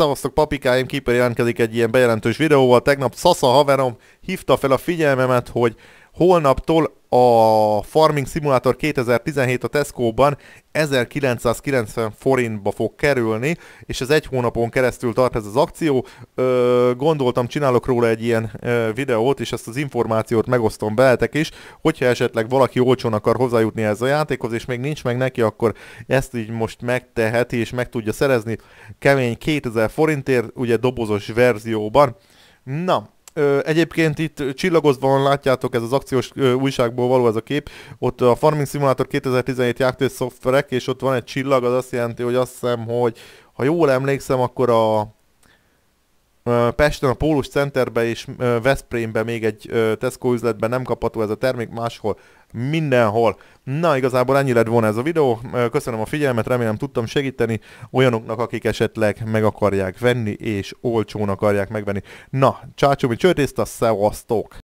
Szavaztok, papikáim, Keeper jelentkezik egy ilyen bejelentős videóval. Tegnap Sasa haverom hívta fel a figyelmemet, hogy Holnaptól a Farming Simulator 2017 a Tesco-ban 1990 forintba fog kerülni, és ez egy hónapon keresztül tart ez az akció. Ö, gondoltam, csinálok róla egy ilyen ö, videót, és ezt az információt megosztom beletek is, hogyha esetleg valaki olcsón akar hozzájutni ez a játékhoz, és még nincs meg neki, akkor ezt így most megteheti, és meg tudja szerezni kemény 2000 forintért, ugye dobozos verzióban. Na, Egyébként itt csillagozva van, látjátok, ez az akciós újságból való ez a kép. Ott a Farming Simulator 2017 játékszoftverek szoftverek, és ott van egy csillag, az azt jelenti, hogy azt hiszem, hogy ha jól emlékszem, akkor a Pesten a Pólus Centerbe és Veszprémbe még egy Tesco üzletben nem kapható ez a termék, máshol mindenhol. Na, igazából ennyi lett volna ez a videó. Köszönöm a figyelmet, remélem tudtam segíteni olyanoknak, akik esetleg meg akarják venni, és olcsón akarják megvenni. Na, csácsomi csőtészt a szevasztok!